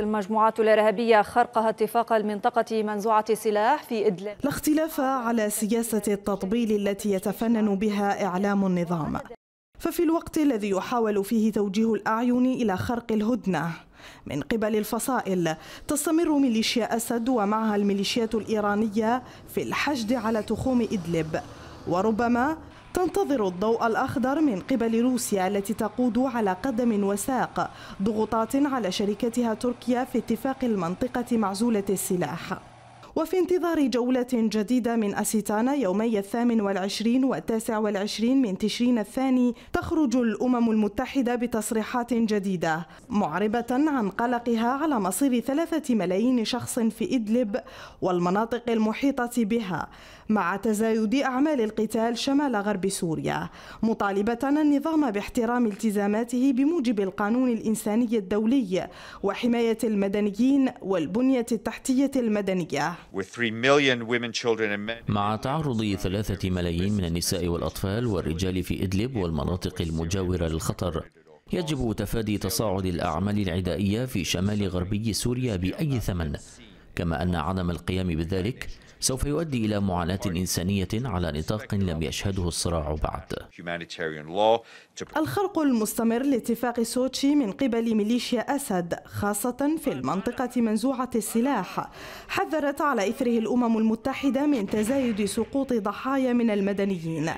المجموعات الإرهابية خرقها اتفاق المنطقة منزوعة سلاح في إدلب لا اختلاف على سياسة التطبيل التي يتفنن بها إعلام النظام ففي الوقت الذي يحاول فيه توجيه الأعين إلى خرق الهدنة من قبل الفصائل تستمر ميليشيا أسد ومعها الميليشيات الإيرانية في الحشد على تخوم إدلب وربما تنتظر الضوء الأخضر من قبل روسيا التي تقود على قدم وساق ضغوطات على شركتها تركيا في اتفاق المنطقة معزولة السلاح وفي انتظار جولة جديدة من أسيتانا يومي الثامن والعشرين والتاسع والعشرين من تشرين الثاني تخرج الأمم المتحدة بتصريحات جديدة معربة عن قلقها على مصير ثلاثة ملايين شخص في إدلب والمناطق المحيطة بها مع تزايد أعمال القتال شمال غرب سوريا مطالبة النظام باحترام التزاماته بموجب القانون الإنساني الدولي وحماية المدنيين والبنية التحتية المدنية مع تعرض ثلاثة ملايين من النساء والأطفال والرجال في إدلب والمناطق المجاورة للخطر يجب تفادي تصاعد الأعمال العدائية في شمال غربي سوريا بأي ثمن كما أن عدم القيام بذلك سوف يؤدي إلى معاناة إنسانية على نطاق لم يشهده الصراع بعد الخرق المستمر لاتفاق سوتشي من قبل ميليشيا أسد خاصة في المنطقة منزوعة السلاح حذرت على إثره الأمم المتحدة من تزايد سقوط ضحايا من المدنيين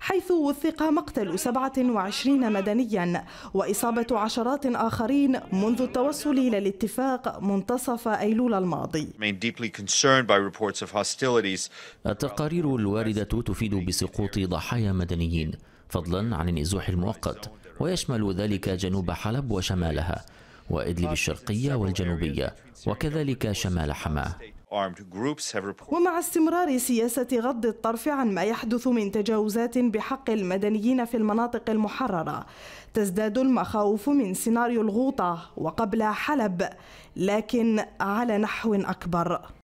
حيث وثق مقتل 27 مدنيا وإصابة عشرات آخرين منذ التوصل إلى الاتفاق منتصف أيلول الماضي الدولي التقارير الواردة تفيد بسقوط ضحايا مدنيين فضلا عن النزوح المؤقت ويشمل ذلك جنوب حلب وشمالها وإدلب الشرقية والجنوبية وكذلك شمال حماه ومع استمرار سياسة غض الطرف عن ما يحدث من تجاوزات بحق المدنيين في المناطق المحررة تزداد المخاوف من سيناريو الغوطة وقبل حلب لكن على نحو أكبر